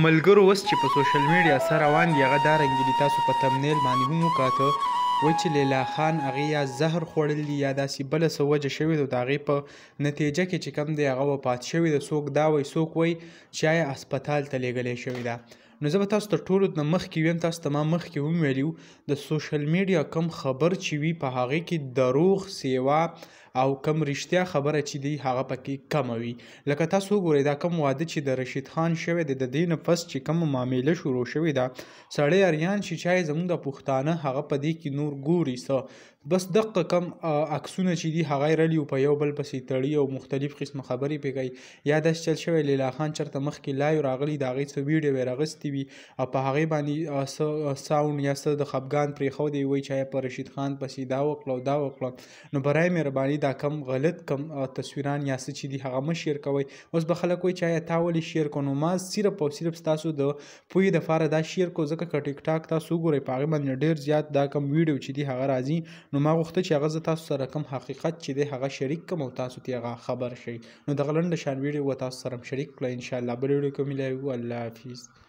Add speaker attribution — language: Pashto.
Speaker 1: ملګرو اوس چې په سوشل میډیا سره روان دی هغه دا رنګیلي تاسو په تمنیل باندې هم وکاته وایي چې لیلا خان هغې یا زهر خوړلی دی یا داسې بله څه وجه شوې ده د هغې په نتیجه کې چې کم دی هغه وفات شوې ده څوک دا وایي څوک وایي چې آیا هسپتال ته لیږلی شوې ده نو زه به تاسو تر ټولو د مخکې ویم تاسو ته ما مخکې هم ویلي د سوشل میډیا کم خبر چې وي په هغې کې دروغ سیوا او کم رښتیا خبره چې دی هغه پکې کم وي لکه تاسو ګورئ دا کم واده چې د رشید خان شوی دی د دې نه پس چې کم معامله شروع شوې ده سړی اریان شي چای زموږ د پښتانه هغه په دې کې نور ګوري څه بس دقه کم عکسونه چې دی هغه رلی په یو بل پسې تړي او مختلف قسم خبرې پې کوي یا داس چل شوی لیلا خان چرته مخکې لایو راغلی د هغې څه ویډیو راغستې وي او په هغې باندې ساوند یا څه د خپګان پرېښودی وي چې په رشید خان پسې دا وکړه او دا وکړه نو برای مهرباني دا کم غلط کم تصویران یا څه چې دي هغه مه شیر کوئ اوس به خلک وایي چې آیا تا ولې شیر کو نو ما صرف او صرف ستاسو د پوهې دپاره دا شیر کو ځکه که ټیک ټاک تاسو وګورئ په هغې باندې ډېر زیات دا کم ویډیو چې دي هغه راځي نو ما غوښته چې هغه زه تاسو سره کم حقیقت چې دی هغه شریک کم او تاسو ته هغه خبر شي نو دغه لنډه شان ویډیو و تاسو سره شریک کړئ انشاءالله بل ویډیو کې ملایو الله حافظ